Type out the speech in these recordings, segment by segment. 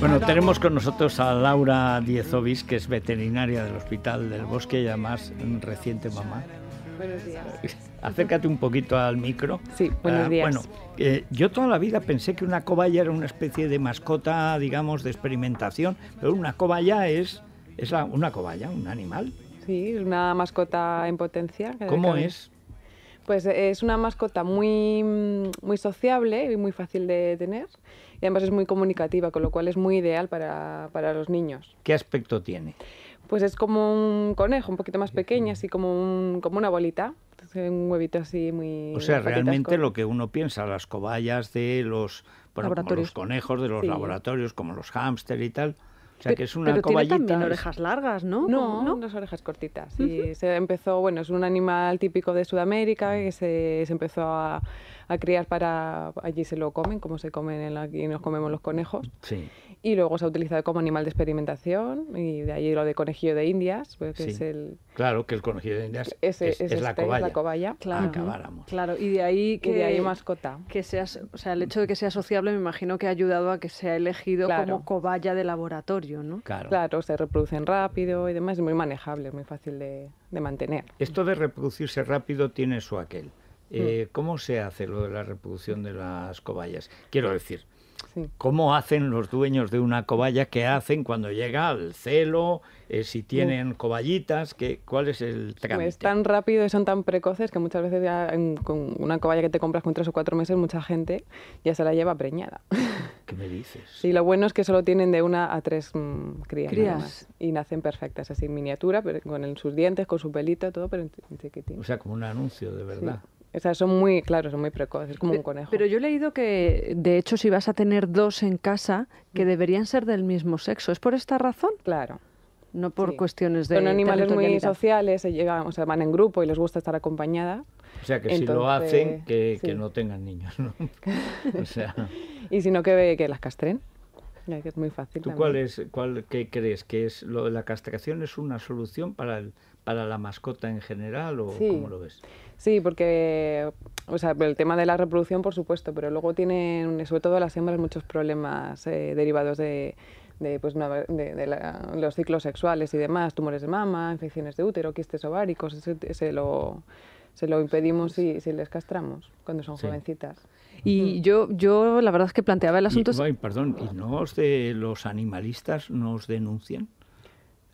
Bueno, tenemos con nosotros a Laura Diezovis, que es veterinaria del Hospital del Bosque y además reciente mamá. Buenos días. Acércate un poquito al micro. Sí, buenos ah, días. bueno, eh, yo toda la vida pensé que una cobaya era una especie de mascota, digamos, de experimentación, pero una cobaya es, es una cobaya, un animal. Sí, es una mascota en potencia. ¿Cómo es? pues es una mascota muy, muy sociable y muy fácil de tener. Y además es muy comunicativa, con lo cual es muy ideal para, los niños. ¿Qué aspecto tiene? Pues es como un conejo, un poquito más pequeño, así como, un, como una bolita. un huevito así muy... O sea, realmente lo que uno piensa, las cobayas de los, los conejos, de los laboratorios, como los hámster y tal, o sea, que es una pero Tiene también orejas largas, ¿no? No, ¿no? unas orejas cortitas. Y se empezó, bueno, es un animal típico de Sudamérica que se, empezó a, criar para. Allí se lo comen, como se comen en la, aquí nos comemos los conejos. Sí. Y luego se ha utilizado como animal de experimentación, y de ahí lo de conejillo de indias, pues, que es el. Claro, que el conejillo de indias es, es, es, este es la, cobaya. Claro. Acabáramos. Claro, y de ahí que. Y de ahí mascota. Que seas, o sea, el hecho de que sea sociable me imagino que ha ayudado a que sea elegido como cobaya de laboratorio. Claro. se reproducen rápido y demás, es muy manejable, muy fácil de, mantener. Esto de reproducirse rápido tiene su aquel. Eh, mm. ¿Cómo se hace lo de la reproducción de las cobayas? Quiero decir, ¿cómo hacen los dueños de una cobaya? ¿Qué hacen cuando llega al celo eh, si tienen coballitas, ¿cuál es el pues trámite? Es tan rápido y son tan precoces que muchas veces ya con una cobaya que te compras con tres o cuatro meses, mucha gente ya se la lleva preñada. ¿Qué me dices? Y lo bueno es que solo tienen de una a tres mm, crías, y nacen perfectas, así en miniatura, pero con sus dientes, con su pelito, todo, pero chiquitín. O sea, como un anuncio, de verdad. O sea, son muy, claro, son muy precoces, es como un conejo. Pero yo he leído que, de hecho, si vas a tener dos en casa, que mm. deberían ser del mismo sexo. ¿Es por esta razón? Claro no por cuestiones de. Son animales muy sociales, se o van en grupo y les gusta estar acompañada. O sea, que si lo hacen, que, no tengan niños, ¿no? y si no, que, que las castren. que es muy fácil. ¿Tú cuál es, cuál, qué crees? ¿Que es lo de la castración es una solución para para la mascota en general o sí. cómo lo ves? Sí, porque o sea, el tema de la reproducción, por supuesto, pero luego tienen, sobre todo las hembras, muchos problemas eh, derivados de de, pues, de, los ciclos sexuales y demás, tumores de mama, infecciones de útero, quistes ováricos, se, se lo, se lo impedimos si, les castramos cuando son jovencitas. Y yo, yo la verdad es que planteaba el asunto... Y, perdón, ¿y no de los animalistas nos denuncian?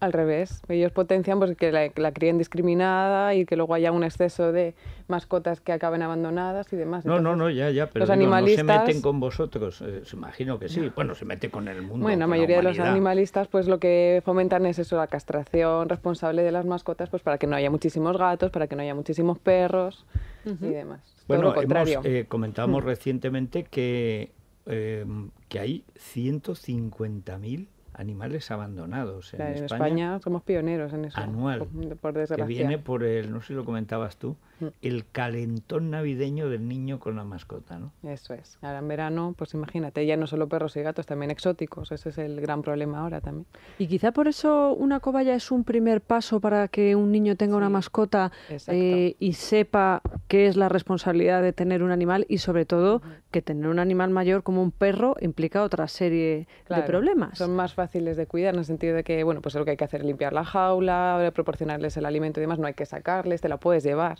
al revés. Ellos potencian pues, que la, la, críen discriminada y que luego haya un exceso de mascotas que acaben abandonadas y demás. No, no, no, ya, ya, pero los animalistas... no se meten con vosotros, eh, imagino que sí. Bueno, se mete con el mundo. Bueno, la mayoría de los animalistas pues lo que fomentan es eso, la castración responsable de las mascotas pues para que no haya muchísimos gatos, para que no haya muchísimos perros y demás. Bueno, Hemos, eh, mm. recientemente que, eh, que hay 150.000 animales abandonados en, España, somos pioneros en eso. Anual. desgracia. Que viene por el, no sé si lo comentabas tú, el calentón navideño del niño con la mascota, ¿no? Eso es. Ahora en verano, pues imagínate, ya no solo perros y gatos, también exóticos. Ese es el gran problema ahora también. Y quizá por eso una cobaya es un primer paso para que un niño tenga una mascota eh, y sepa qué es la responsabilidad de tener un animal y sobre todo que tener un animal mayor como un perro implica otra serie de problemas. Son más fáciles de cuidar en el sentido de que, bueno, pues lo que hay que hacer es limpiar la jaula, proporcionarles el alimento y demás, no hay que sacarles, te la puedes llevar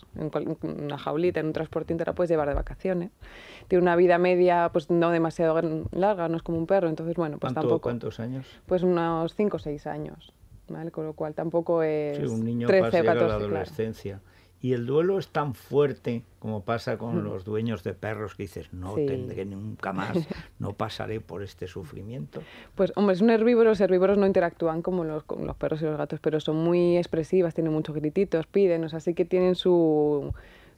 una jaulita, en un transporte te la puedes llevar de vacaciones. Tiene una vida media pues no demasiado larga, no es como un perro, entonces bueno, pues tampoco. ¿Cuántos años? Pues unos 5 o 6 años, Con lo cual tampoco es sí, un niño 13 o adolescencia. Y el duelo es tan fuerte como pasa con los dueños de perros que dices, no tendré nunca más, no pasaré por este sufrimiento. Pues hombre, un herbívoros, los herbívoros no interactúan como los, los perros y los gatos, pero son muy expresivas, tienen muchos grititos, piden, o sea, sí que tienen su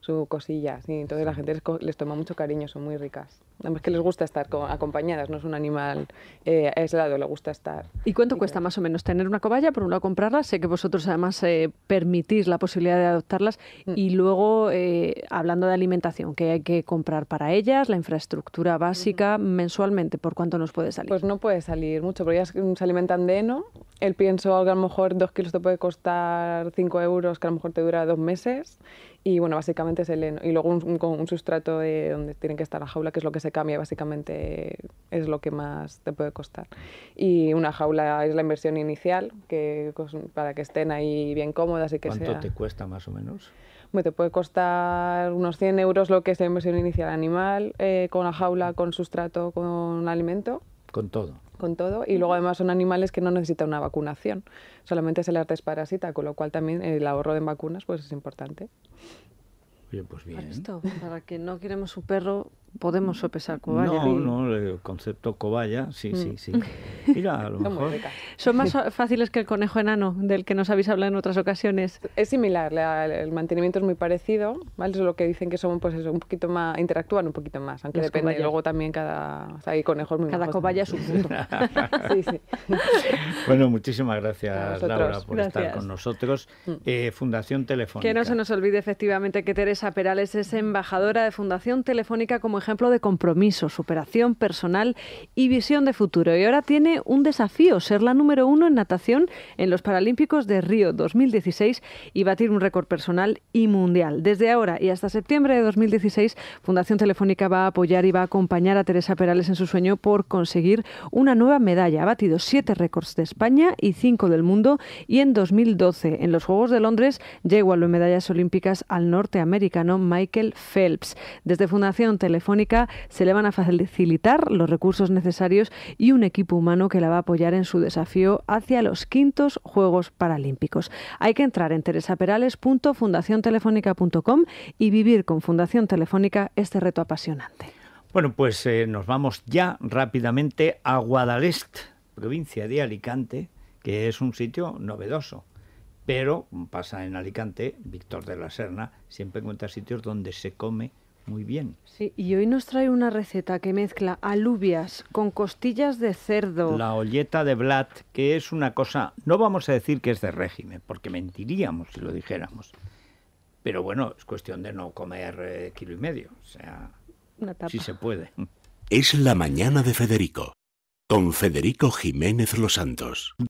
su cosilla. Sí, entonces la gente les, toma mucho cariño, son muy ricas. Además que les gusta estar acompañadas, no es un animal eh, aislado, le gusta estar. ¿Y cuánto cuesta más o menos tener una cobaya? Por un lado comprarla, sé que vosotros además eh, permitís la posibilidad de adoptarlas mm. y luego eh, hablando de alimentación, ¿qué hay que comprar para ellas? La infraestructura básica mensualmente, ¿por cuánto nos puede salir? Pues no puede salir mucho, porque ellas mm, se alimentan de heno el pienso que a lo mejor dos kilos te puede costar cinco euros, que a lo mejor te dura dos meses. Y bueno, básicamente es el Y luego un, sustrato de donde tiene que estar la jaula, que es lo que se cambia, básicamente es lo que más te puede costar. Y una jaula es la inversión inicial, pues, para que estén ahí bien cómodas y que ¿Cuánto te cuesta más o menos? Bueno, te puede costar unos 100 euros lo que es la inversión inicial animal, eh, con la jaula, con sustrato, con alimento. Con todo con todo y luego además son animales que no necesitan una vacunación, solamente se les desparasita, con lo cual también el ahorro de vacunas pues es importante. pues bien. para que no queremos un perro podemos mm. sopesar cobaya. No, no, el concepto cobaya, sí, sí, sí. Mm. Mira, a lo mejor. Son más fáciles que el conejo enano, del que nos habéis hablado en otras ocasiones. Es similar, el mantenimiento es muy parecido, ¿vale? Es lo que dicen que son, pues eso, un poquito más, interactúan un poquito más, aunque depende. Luego también cada, o hay Cada cobaya es un Bueno, muchísimas gracias, Laura, por estar con nosotros. Mm. Eh, Fundación Telefónica. Que no se nos olvide efectivamente que Teresa Perales es embajadora de Fundación Telefónica como ejemplo de compromiso, superación personal y visión de futuro. Y ahora tiene un desafío, ser la número uno en natación en los Paralímpicos de Río 2016 y batir un récord personal y mundial. Desde ahora y hasta septiembre de 2016, Fundación Telefónica va a apoyar y va a acompañar a Teresa Perales en su sueño por conseguir una nueva medalla. Ha batido siete récords de España y cinco del mundo y en 2012, en los Juegos de Londres, llegó a las medallas olímpicas al norteamericano Michael Phelps. Desde Fundación Telefónica se le van a facilitar los recursos necesarios y un equipo humano que la va a apoyar en su desafío hacia los quintos Juegos Paralímpicos. Hay que entrar en teresaperales.fundaciontelefónica.com y vivir con Fundación Telefónica este reto apasionante. Bueno, pues eh, nos vamos ya rápidamente a Guadalest, provincia de Alicante, que es un sitio novedoso. Pero pasa en Alicante, Víctor de la Serna, siempre encuentra sitios donde se come muy bien. Sí, y hoy nos trae una receta que mezcla alubias con costillas de cerdo. La olleta de Blat, que es una cosa, no vamos a decir que es de régimen, porque mentiríamos si lo dijéramos. Pero bueno, es cuestión de no comer eh, kilo y medio, o sea, si se puede. Es la mañana de Federico, con Federico Jiménez Los Santos.